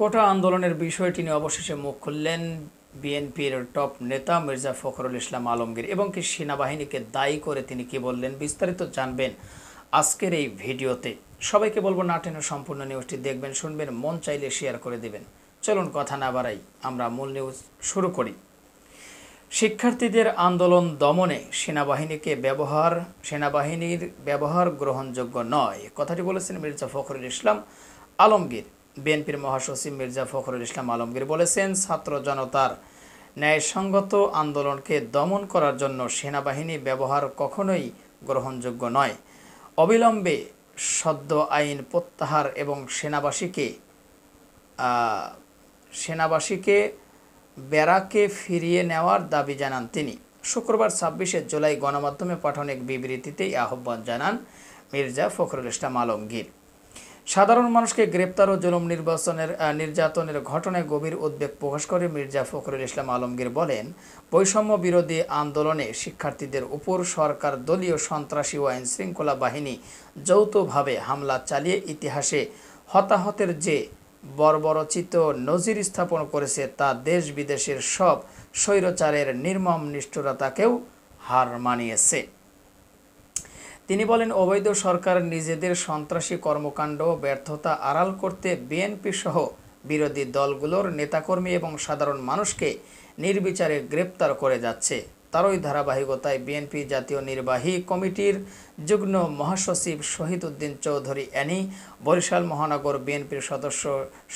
কোটা আন্দোলনের বিষয়ে তিনি অবশেষে মুখ খুললেন বিএনপির টপ নেতা মির্জা ফখরুল ইসলাম আলমগীর এবং কি সেনাবাহিনীকে দায়ী করে তিনি কি বললেন বিস্তারিত জানবেন আজকের এই ভিডিওতে সবাইকে বলবো নাটেনের সম্পূর্ণ নিউজটি দেখবেন শুনবেন মন চাইলে শেয়ার করে দেবেন চলুন কথা না বাড়াই আমরা মূল নিউজ শুরু করি শিক্ষার্থীদের আন্দোলন দমনে সেনাবাহিনীকে ব্যবহার সেনাবাহিনীর ব্যবহার গ্রহণযোগ্য নয় কথাটি বলেছেন মির্জা ফখরুল ইসলাম আলমগীর বিএনপির মহাসচিব মির্জা ফখরুল ইসলাম আলমগীর বলেছেন ছাত্র জনতার ন্যায়সঙ্গত আন্দোলনকে দমন করার জন্য সেনাবাহিনী ব্যবহার কখনোই গ্রহণযোগ্য নয় অবিলম্বে সদ্য আইন প্রত্যাহার এবং সেনাবাসীকে সেনাবাসীকে বেড়াকে ফিরিয়ে নেওয়ার দাবি জানান তিনি শুক্রবার ছাব্বিশে জুলাই গণমাধ্যমে পাঠানো এক বিবৃতিতেই আহ্বান জানান মির্জা ফখরুল ইসলাম আলমগীর সাধারণ মানুষকে গ্রেপ্তার ও জুলুম নির্বাচনের নির্যাতনের ঘটনায় গভীর উদ্বেগ প্রকাশ করে মির্জা ফখরুল ইসলাম আলমগীর বলেন বৈষম্য বিরোধী আন্দোলনে শিক্ষার্থীদের উপর সরকার দলীয় সন্ত্রাসী ও আইন শৃঙ্খলা বাহিনী যৌথভাবে হামলা চালিয়ে ইতিহাসে হতাহতের যে বর্বরচিত নজির স্থাপন করেছে তা দেশ বিদেশের সব স্বৈরচারের নির্মম নিষ্ঠুরতাকেও হার মানিয়েছে তিনি বলেন অবৈধ সরকার নিজেদের সন্ত্রাসী কর্মকাণ্ড ব্যর্থতা আড়াল করতে বিএনপি সহ বিরোধী দলগুলোর নেতাকর্মী এবং সাধারণ মানুষকে নির্বিচারে গ্রেপ্তার করে যাচ্ছে তারই ধারাবাহিকতায় বিএনপি জাতীয় নির্বাহী কমিটির যুগ্ম মহাসচিব শহীদ উদ্দিন চৌধুরী অ্যানি বরিশাল মহানগর বিএনপির সদস্য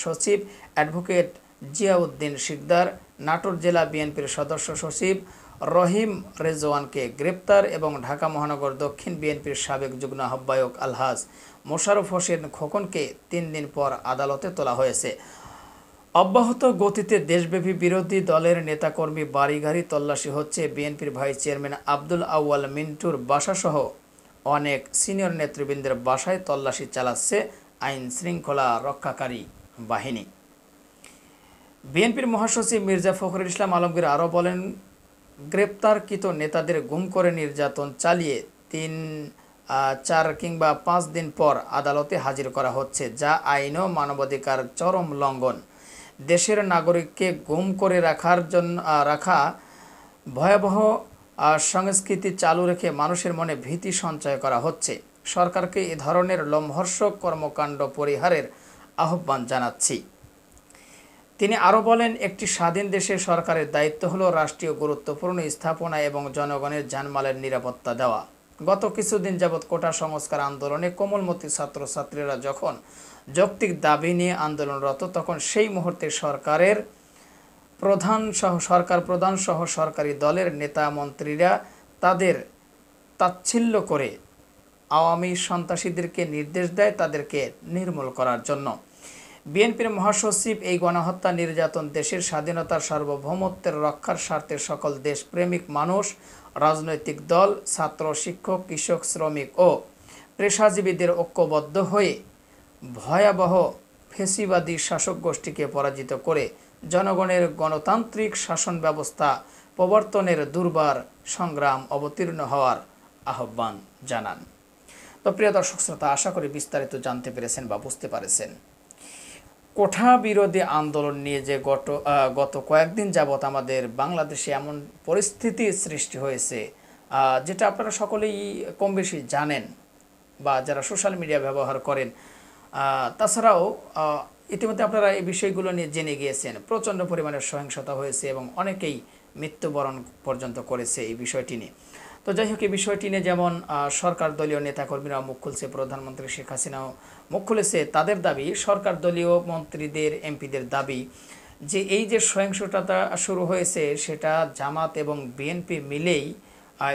সচিব অ্যাডভোকেট জিয়াউদ্দিন শিকদার নাটোর জেলা বিএনপির সদস্য সচিব রহিম রেজওয়ানকে গ্রেপ্তার এবং ঢাকা মহানগর দক্ষিণ বিএনপির সাবেক যুগ্ম আহ্বায়ক আলহাজ মোশারফ হোসেন খোকনকে তিন দিন পর আদালতে তোলা হয়েছে অব্যাহত গতিতে দেশব্যাপী বিরোধী দলের নেতাকর্মী বাড়িঘাড়ি তল্লাশি হচ্ছে বিএনপির ভাইস চেয়ারম্যান আব্দুল আউয়াল মিন্টুর বাসাসহ অনেক সিনিয়র নেতৃবৃন্দের বাসায় তল্লাশি চালাচ্ছে আইন শৃঙ্খলা রক্ষাকারী বাহিনী বিএনপির মহাসচিব মির্জা ফখরুল ইসলাম আলমগীর আরও বলেন গ্রেপ্তারকৃত নেতাদের গুম করে নির্যাতন চালিয়ে তিন চার কিংবা পাঁচ দিন পর আদালতে হাজির করা হচ্ছে যা আইন ও মানবাধিকার চরম লঙ্ঘন দেশের নাগরিককে গুম করে রাখার জন্য রাখা ভয়াবহ সংস্কৃতি চালু রেখে মানুষের মনে ভীতি সঞ্চয় করা হচ্ছে সরকারকে এ ধরনের লম্ভর্ষক কর্মকাণ্ড পরিহারের আহ্বান জানাচ্ছি তিনি আরও বলেন একটি স্বাধীন দেশের সরকারের দায়িত্ব হল রাষ্ট্রীয় গুরুত্বপূর্ণ স্থাপনা এবং জনগণের জানমালের নিরাপত্তা দেওয়া গত কিছুদিন যাবৎ কোটা সংস্কার আন্দোলনে কোমলমতি ছাত্রছাত্রীরা যখন যৌক্তিক দাবি নিয়ে আন্দোলনরত তখন সেই মুহূর্তে সরকারের প্রধান সহ সরকার প্রধান সহ সরকারি দলের নেতা মন্ত্রীরা তাদের তাচ্ছিল্য করে আওয়ামী সন্ত্রাসীদেরকে নির্দেশ দেয় তাদেরকে নির্মূল করার জন্য বিএনপির মহাসচিব এই গণহত্যা নির্যাতন দেশের স্বাধীনতার সার্বভৌমত্বের রক্ষার স্বার্থে সকল দেশপ্রেমিক মানুষ রাজনৈতিক দল ছাত্র শিক্ষক কৃষক শ্রমিক ও পেশাজীবীদের ঐক্যবদ্ধ হয়ে ভয়াবহ ফেসিবাদী শাসক গোষ্ঠীকে পরাজিত করে জনগণের গণতান্ত্রিক শাসন ব্যবস্থা প্রবর্তনের দুর্বার সংগ্রাম অবতীর্ণ হওয়ার আহ্বান জানান তো প্রিয় দর্শক শ্রোতা আশা করি বিস্তারিত জানতে পেরেছেন বা বুঝতে পারেছেন কোঠা বিরোধী আন্দোলন নিয়ে যে গত গত কয়েকদিন যাবৎ আমাদের বাংলাদেশে এমন পরিস্থিতি সৃষ্টি হয়েছে যেটা আপনারা সকলেই কম বেশি জানেন বা যারা সোশ্যাল মিডিয়া ব্যবহার করেন তাছাড়াও ইতিমধ্যে আপনারা এই বিষয়গুলো নিয়ে জেনে গিয়েছেন প্রচণ্ড পরিমাণে সহিংসতা হয়েছে এবং অনেকেই মৃত্যুবরণ পর্যন্ত করেছে এই বিষয়টি নিয়ে তো যাই হোক এই বিষয়টি নিয়ে যেমন সরকার দলীয় নেতাকর্মীরা মুখ খুলছে প্রধানমন্ত্রী শেখ হাসিনাও মুখ খুলেছে তাদের দাবি সরকার দলীয় মন্ত্রীদের এমপিদের দাবি যে এই যে সহিংসতাটা শুরু হয়েছে সেটা জামাত এবং বিএনপি মিলেই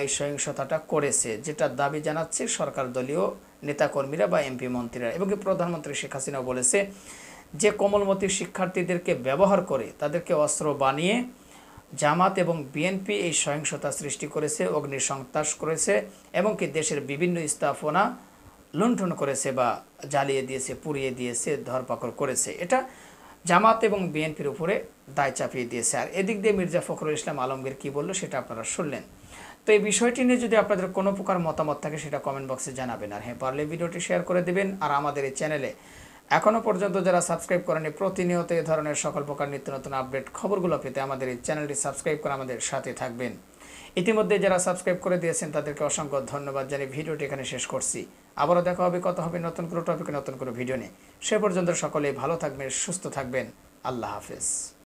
এই সহিংসতাটা করেছে যেটা দাবি জানাচ্ছে সরকার দলীয় নেতাকর্মীরা বা এমপি মন্ত্রীরা এবং প্রধানমন্ত্রী শেখ হাসিনা বলেছে যে কোমলমতি শিক্ষার্থীদেরকে ব্যবহার করে তাদেরকে অস্ত্র বানিয়ে জামাত এবং বিএনপি এই সহিংসতা সৃষ্টি করেছে অগ্নি সন্ত্রাস করেছে এবং কি দেশের বিভিন্ন স্থাপনা লুণ্ঠন করেছে বা জ্বালিয়ে দিয়েছে পুড়িয়ে দিয়েছে ধরপাকড় করেছে এটা জামাত এবং বিএনপির উপরে দায় চাপিয়ে দিয়েছে আর এদিক দিয়ে মির্জা ফখরুল ইসলাম আলমগীর কি বললো সেটা আপনারা শুনলেন তো এই বিষয়টি নিয়ে যদি আপনাদের কোনো প্রকার মতামত থাকে সেটা কমেন্ট বক্সে জানাবেন আর হ্যাঁ পারলে ভিডিওটি শেয়ার করে দেবেন আর আমাদের এই চ্যানেলে এখনও পর্যন্ত যারা সাবস্ক্রাইব করেনি প্রতিনিয়ত এ ধরনের সকল প্রকার নিত্য নতুন আপডেট খবরগুলো পেতে আমাদের এই চ্যানেলটি সাবস্ক্রাইব করে আমাদের সাথে থাকবেন ইতিমধ্যে যারা সাবস্ক্রাইব করে দিয়েছেন তাদেরকে অসংখ্য ধন্যবাদ জানিয়ে ভিডিওটি এখানে শেষ করছি আবারও দেখা হবে কত হবে নতুন কোনো টপিকে নতুন কোনো ভিডিও নিয়ে সে পর্যন্ত সকলেই ভালো থাকবেন সুস্থ থাকবেন আল্লাহ হাফেজ